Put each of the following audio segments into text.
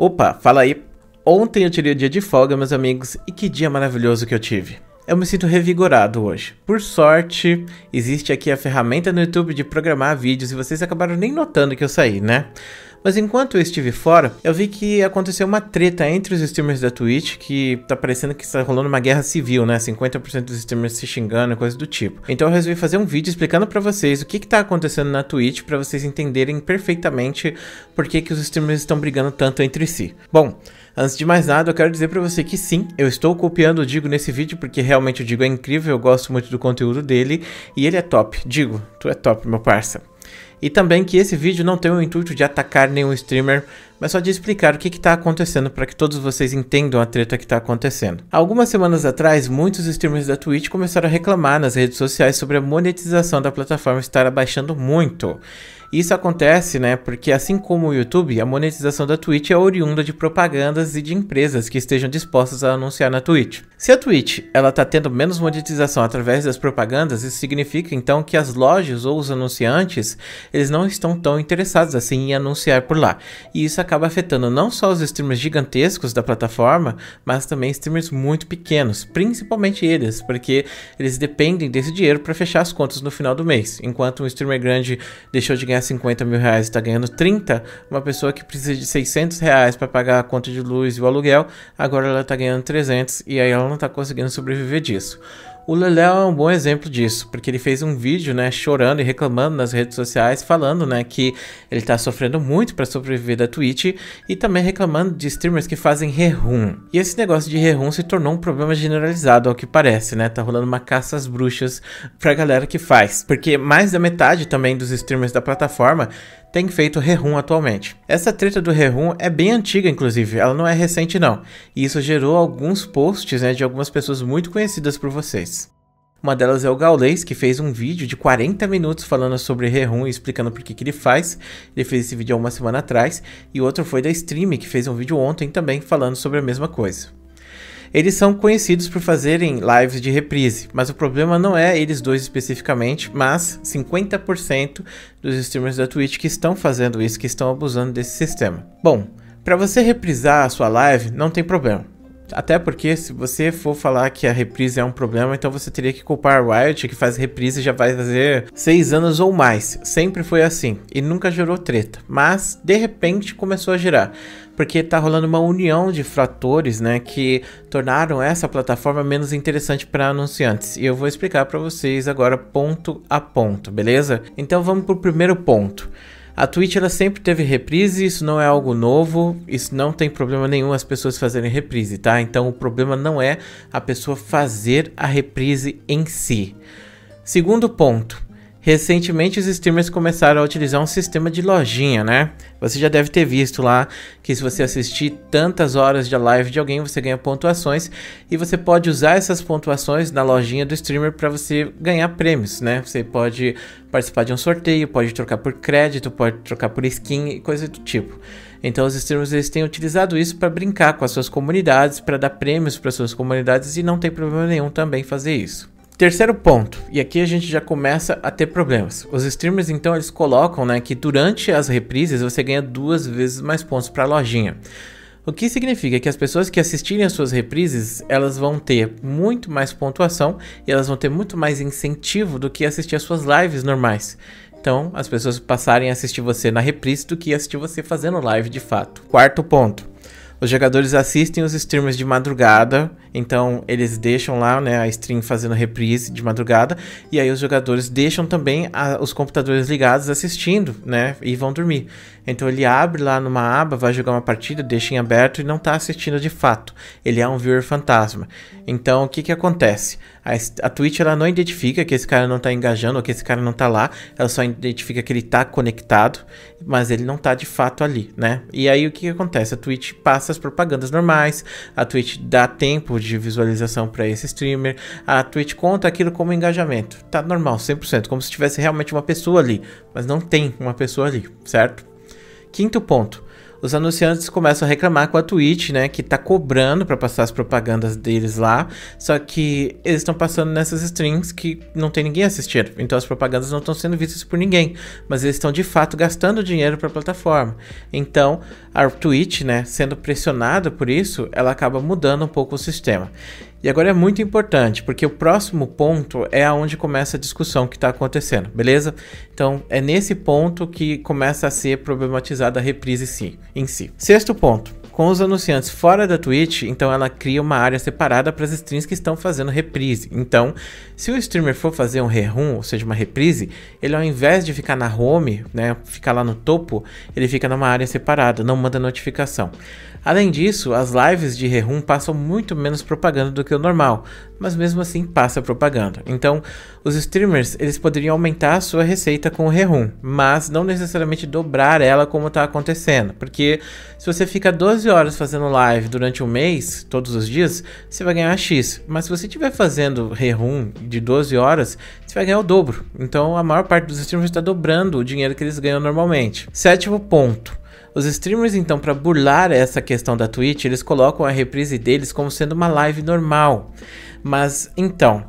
Opa, fala aí. Ontem eu tirei o dia de folga, meus amigos, e que dia maravilhoso que eu tive. Eu me sinto revigorado hoje. Por sorte, existe aqui a ferramenta no YouTube de programar vídeos e vocês acabaram nem notando que eu saí, né? Mas enquanto eu estive fora, eu vi que aconteceu uma treta entre os streamers da Twitch, que tá parecendo que está rolando uma guerra civil, né? 50% dos streamers se xingando e coisa do tipo. Então eu resolvi fazer um vídeo explicando para vocês o que que tá acontecendo na Twitch, para vocês entenderem perfeitamente por que que os streamers estão brigando tanto entre si. Bom, Antes de mais nada, eu quero dizer para você que sim, eu estou copiando o Digo nesse vídeo porque realmente o Digo é incrível, eu gosto muito do conteúdo dele e ele é top. Digo, tu é top, meu parça e também que esse vídeo não tem o intuito de atacar nenhum streamer, mas só de explicar o que está acontecendo para que todos vocês entendam a treta que está acontecendo. algumas semanas atrás, muitos streamers da Twitch começaram a reclamar nas redes sociais sobre a monetização da plataforma estar abaixando muito. Isso acontece, né, porque assim como o YouTube, a monetização da Twitch é oriunda de propagandas e de empresas que estejam dispostas a anunciar na Twitch. Se a Twitch ela tá tendo menos monetização através das propagandas, isso significa então que as lojas ou os anunciantes, eles não estão tão interessados assim em anunciar por lá. E isso acaba afetando não só os streamers gigantescos da plataforma, mas também streamers muito pequenos, principalmente eles, porque eles dependem desse dinheiro para fechar as contas no final do mês. Enquanto um streamer grande deixou de ganhar ganha 50 mil reais e está ganhando 30, uma pessoa que precisa de 600 reais para pagar a conta de luz e o aluguel, agora ela está ganhando 300 e aí ela não está conseguindo sobreviver disso. O Leléo é um bom exemplo disso, porque ele fez um vídeo, né, chorando e reclamando nas redes sociais, falando, né, que ele tá sofrendo muito para sobreviver da Twitch e também reclamando de streamers que fazem rerun. E esse negócio de rerun se tornou um problema generalizado, ao que parece, né? Tá rolando uma caça às bruxas pra galera que faz, porque mais da metade também dos streamers da plataforma tem feito Rerun atualmente. Essa treta do Rerun é bem antiga, inclusive, ela não é recente não, e isso gerou alguns posts né, de algumas pessoas muito conhecidas por vocês. Uma delas é o Gaulês, que fez um vídeo de 40 minutos falando sobre Rerun e explicando por que, que ele faz. Ele fez esse vídeo há uma semana atrás. E outro foi da Stream, que fez um vídeo ontem também falando sobre a mesma coisa eles são conhecidos por fazerem lives de reprise, mas o problema não é eles dois especificamente, mas 50% dos streamers da Twitch que estão fazendo isso, que estão abusando desse sistema. Bom, para você reprisar a sua live, não tem problema. Até porque se você for falar que a reprise é um problema, então você teria que culpar a Riot, que faz reprise já vai fazer seis anos ou mais. Sempre foi assim e nunca gerou treta, mas de repente começou a gerar porque está rolando uma união de fatores, né, que tornaram essa plataforma menos interessante para anunciantes. E eu vou explicar para vocês agora ponto a ponto, beleza? Então vamos para o primeiro ponto. A Twitch ela sempre teve reprise, isso não é algo novo, isso não tem problema nenhum as pessoas fazerem reprise, tá? Então o problema não é a pessoa fazer a reprise em si. Segundo ponto, Recentemente, os streamers começaram a utilizar um sistema de lojinha, né? Você já deve ter visto lá que se você assistir tantas horas de live de alguém, você ganha pontuações e você pode usar essas pontuações na lojinha do streamer para você ganhar prêmios, né? Você pode participar de um sorteio, pode trocar por crédito, pode trocar por skin e coisa do tipo. Então os streamers eles têm utilizado isso para brincar com as suas comunidades, para dar prêmios para suas comunidades e não tem problema nenhum também fazer isso. Terceiro ponto, e aqui a gente já começa a ter problemas. Os streamers então eles colocam, né, que durante as reprises você ganha duas vezes mais pontos para a lojinha. O que significa que as pessoas que assistirem as suas reprises, elas vão ter muito mais pontuação e elas vão ter muito mais incentivo do que assistir as suas lives normais. Então, as pessoas passarem a assistir você na reprise do que assistir você fazendo live de fato. Quarto ponto. Os jogadores assistem os streamers de madrugada, então eles deixam lá né, a stream fazendo reprise de madrugada, e aí os jogadores deixam também a, os computadores ligados assistindo, né? E vão dormir. Então ele abre lá numa aba, vai jogar uma partida, deixa em aberto e não está assistindo de fato. Ele é um viewer fantasma. Então o que que acontece? A, a Twitch ela não identifica que esse cara não está engajando ou que esse cara não está lá, ela só identifica que ele está conectado, mas ele não está de fato ali, né? E aí o que, que acontece? A Twitch passa as propagandas normais, a Twitch dá tempo de visualização para esse streamer, a Twitch conta aquilo como engajamento. Tá normal, 100%, como se tivesse realmente uma pessoa ali, mas não tem uma pessoa ali, certo? Quinto ponto. Os anunciantes começam a reclamar com a Twitch, né, que tá cobrando para passar as propagandas deles lá, só que eles estão passando nessas streams que não tem ninguém assistindo. Então as propagandas não estão sendo vistas por ninguém, mas eles estão de fato gastando dinheiro para a plataforma. Então, a Twitch, né, sendo pressionada por isso, ela acaba mudando um pouco o sistema. E agora é muito importante, porque o próximo ponto é aonde começa a discussão que está acontecendo, beleza? Então é nesse ponto que começa a ser problematizada a reprise sim, em si. Sexto ponto. Com os anunciantes fora da Twitch, então ela cria uma área separada para as streams que estão fazendo reprise. Então, se o streamer for fazer um rerun, ou seja, uma reprise, ele ao invés de ficar na home, né, ficar lá no topo, ele fica numa área separada, não manda notificação. Além disso, as lives de Rerum passam muito menos propaganda do que o normal, mas mesmo assim passa propaganda. Então, os streamers eles poderiam aumentar a sua receita com o Rerum, mas não necessariamente dobrar ela como está acontecendo, porque se você fica 12 horas fazendo live durante um mês, todos os dias, você vai ganhar X, mas se você estiver fazendo Rerum de 12 horas, você vai ganhar o dobro. Então, a maior parte dos streamers está dobrando o dinheiro que eles ganham normalmente. Sétimo ponto os streamers, então, para burlar essa questão da Twitch, eles colocam a reprise deles como sendo uma live normal. Mas então,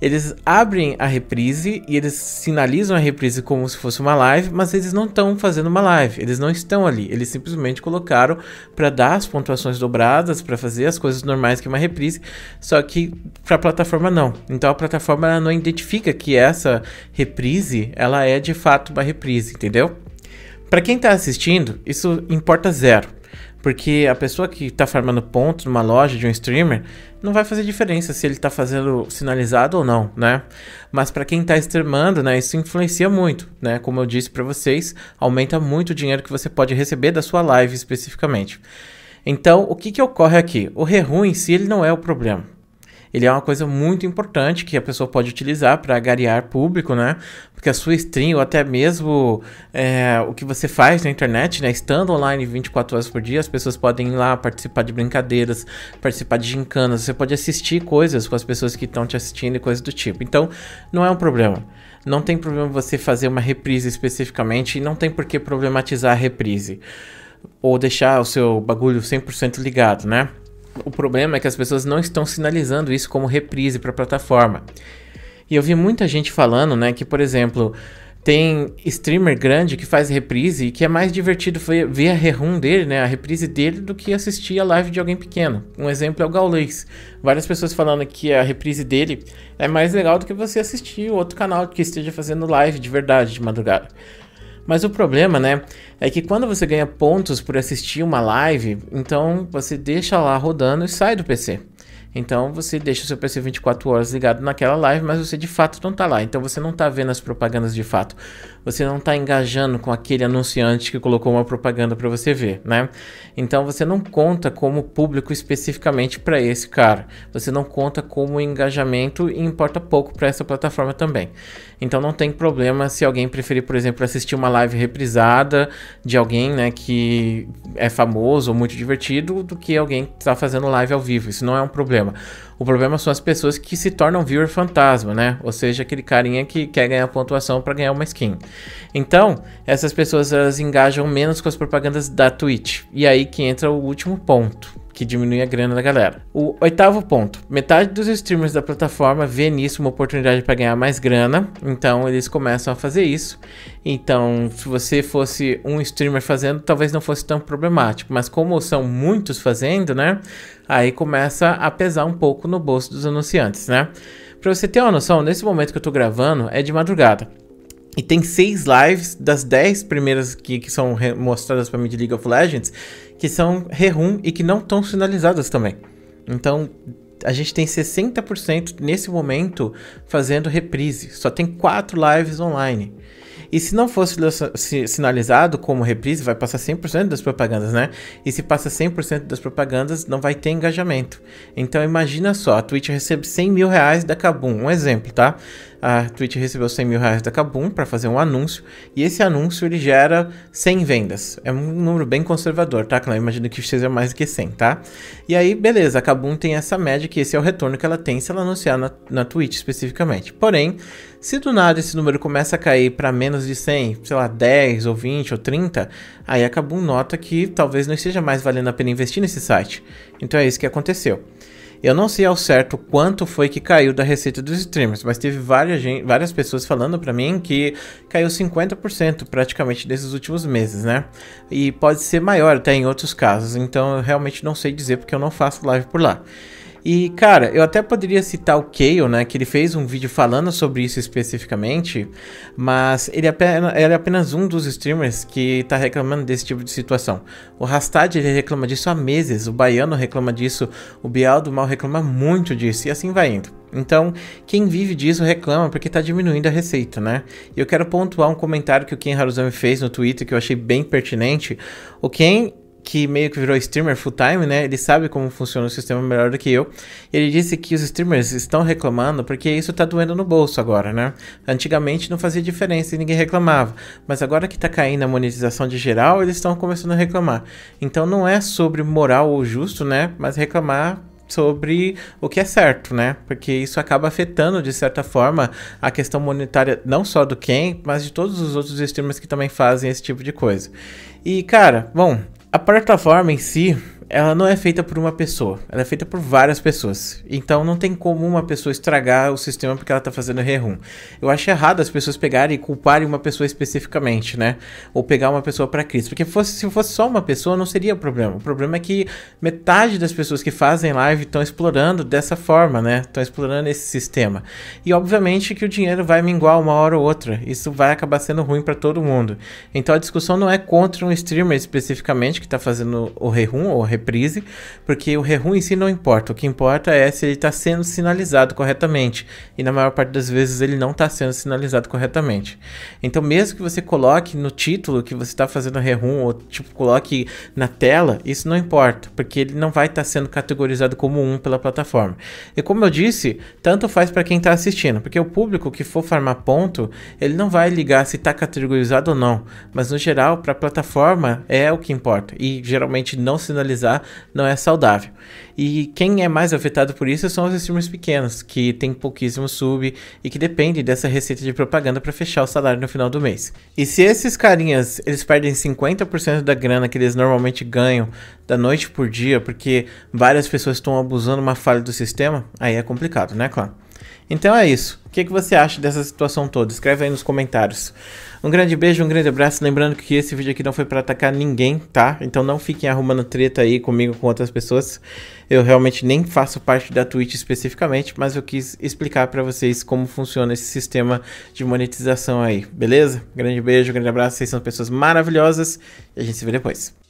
eles abrem a reprise e eles sinalizam a reprise como se fosse uma live, mas eles não estão fazendo uma live, eles não estão ali, eles simplesmente colocaram para dar as pontuações dobradas, para fazer as coisas normais que uma reprise, só que para a plataforma não. Então a plataforma não identifica que essa reprise, ela é de fato uma reprise, entendeu? Para quem está assistindo, isso importa zero. Porque a pessoa que está farmando pontos numa loja de um streamer não vai fazer diferença se ele está fazendo sinalizado ou não, né? Mas para quem está streamando, né, isso influencia muito, né? Como eu disse para vocês, aumenta muito o dinheiro que você pode receber da sua live especificamente. Então, o que, que ocorre aqui? O reru em si ele não é o problema ele é uma coisa muito importante que a pessoa pode utilizar para garear público, né? Porque a sua stream ou até mesmo é, o que você faz na internet, né? Estando online 24 horas por dia, as pessoas podem ir lá participar de brincadeiras, participar de gincanas, você pode assistir coisas com as pessoas que estão te assistindo e coisas do tipo. Então, não é um problema. Não tem problema você fazer uma reprise especificamente e não tem por que problematizar a reprise ou deixar o seu bagulho 100% ligado, né? O problema é que as pessoas não estão sinalizando isso como reprise para a plataforma. E eu vi muita gente falando, né, que por exemplo, tem streamer grande que faz reprise e que é mais divertido ver a rerun dele, né, a reprise dele, do que assistir a live de alguém pequeno. Um exemplo é o Gaules. Várias pessoas falando que a reprise dele é mais legal do que você assistir outro canal que esteja fazendo live de verdade de madrugada. Mas o problema, né, é que quando você ganha pontos por assistir uma live, então você deixa lá rodando e sai do PC. Então você deixa o seu PC 24 horas ligado naquela live, mas você de fato não está lá. Então você não está vendo as propagandas de fato você não está engajando com aquele anunciante que colocou uma propaganda para você ver, né? Então você não conta como público especificamente para esse cara. Você não conta como engajamento e importa pouco para essa plataforma também. Então não tem problema se alguém preferir, por exemplo, assistir uma live reprisada de alguém, né, que é famoso ou muito divertido do que alguém que está fazendo live ao vivo. Isso não é um problema. O problema são as pessoas que se tornam viewer fantasma, né? Ou seja, aquele carinha que quer ganhar pontuação para ganhar uma skin. Então, essas pessoas elas engajam menos com as propagandas da Twitch. E aí que entra o último ponto que diminui a grana da galera. O oitavo ponto: metade dos streamers da plataforma vê nisso uma oportunidade para ganhar mais grana, então eles começam a fazer isso. Então, se você fosse um streamer fazendo, talvez não fosse tão problemático, mas como são muitos fazendo, né? Aí começa a pesar um pouco no bolso dos anunciantes, né? Para você ter uma noção, nesse momento que eu tô gravando é de madrugada. E tem seis lives das dez primeiras que, que são mostradas para mim de League of Legends, que são rerun e que não estão sinalizadas também. Então, a gente tem 60% nesse momento fazendo reprise. Só tem quatro lives online. E se não fosse sinalizado como reprise, vai passar 100% das propagandas, né? E se passa 100% das propagandas, não vai ter engajamento. Então imagina só, a Twitch recebe 100 mil reais da Kabum, um exemplo, tá? a Twitch recebeu 100 mil reais da Kabum para fazer um anúncio, e esse anúncio ele gera 100 vendas. É um número bem conservador, tá? Claro, imagino que seja mais do que 100, tá? E aí, beleza, a Kabum tem essa média, que esse é o retorno que ela tem se ela anunciar na, na Twitch especificamente. Porém, se do nada esse número começa a cair para menos de 100, sei lá, 10 ou 20 ou 30, aí a Kabum nota que talvez não esteja mais valendo a pena investir nesse site. Então é isso que aconteceu. Eu não sei ao certo quanto foi que caiu da receita dos streamers, mas teve várias, várias pessoas falando para mim que caiu 50% praticamente nesses últimos meses, né? E pode ser maior até em outros casos, então eu realmente não sei dizer porque eu não faço live por lá. E, cara, eu até poderia citar o Kale, né? Que ele fez um vídeo falando sobre isso especificamente, mas ele é apenas, ele é apenas um dos streamers que tá reclamando desse tipo de situação. O Rastad, ele reclama disso há meses, o Baiano reclama disso, o Bial do Mal reclama muito disso, e assim vai indo. Então, quem vive disso reclama porque tá diminuindo a receita, né? E eu quero pontuar um comentário que o Ken Haruzami fez no Twitter que eu achei bem pertinente. O Ken que meio que virou streamer full time, né? Ele sabe como funciona o sistema melhor do que eu. Ele disse que os streamers estão reclamando porque isso tá doendo no bolso agora, né? Antigamente não fazia diferença e ninguém reclamava, mas agora que tá caindo a monetização de geral, eles estão começando a reclamar. Então não é sobre moral ou justo, né? Mas reclamar sobre o que é certo, né? Porque isso acaba afetando, de certa forma, a questão monetária não só do Ken, mas de todos os outros streamers que também fazem esse tipo de coisa. E, cara, bom, a plataforma em si, ela não é feita por uma pessoa, ela é feita por várias pessoas. Então não tem como uma pessoa estragar o sistema porque ela está fazendo rerun. Eu acho errado as pessoas pegarem e culparem uma pessoa especificamente, né? Ou pegar uma pessoa para crise, Porque fosse, se fosse só uma pessoa, não seria o problema. O problema é que metade das pessoas que fazem live estão explorando dessa forma, né? Estão explorando esse sistema. E obviamente que o dinheiro vai minguar uma hora ou outra. Isso vai acabar sendo ruim para todo mundo. Então a discussão não é contra um streamer especificamente que está fazendo o rerun ou reprise, porque o rerun em si não importa. O que importa é se ele está sendo sinalizado corretamente. E na maior parte das vezes ele não está sendo sinalizado corretamente. Então, mesmo que você coloque no título que você está fazendo rerun ou tipo, coloque na tela, isso não importa, porque ele não vai estar tá sendo categorizado como um pela plataforma. E como eu disse, tanto faz para quem está assistindo, porque o público que for farmar ponto, ele não vai ligar se está categorizado ou não. Mas no geral, para a plataforma é o que importa. E geralmente não sinalizar não é saudável. E quem é mais afetado por isso são os streamers pequenos, que tem pouquíssimo sub e que dependem dessa receita de propaganda para fechar o salário no final do mês. E se esses carinhas, eles perdem 50% da grana que eles normalmente ganham da noite por dia, porque várias pessoas estão abusando uma falha do sistema, aí é complicado, né, claro? Então é isso. O que, é que você acha dessa situação toda? Escreve aí nos comentários. Um grande beijo, um grande abraço. Lembrando que esse vídeo aqui não foi para atacar ninguém, tá? Então não fiquem arrumando treta aí comigo com outras pessoas. Eu realmente nem faço parte da Twitch especificamente, mas eu quis explicar para vocês como funciona esse sistema de monetização aí, beleza? grande beijo, um grande abraço. Vocês são pessoas maravilhosas e a gente se vê depois.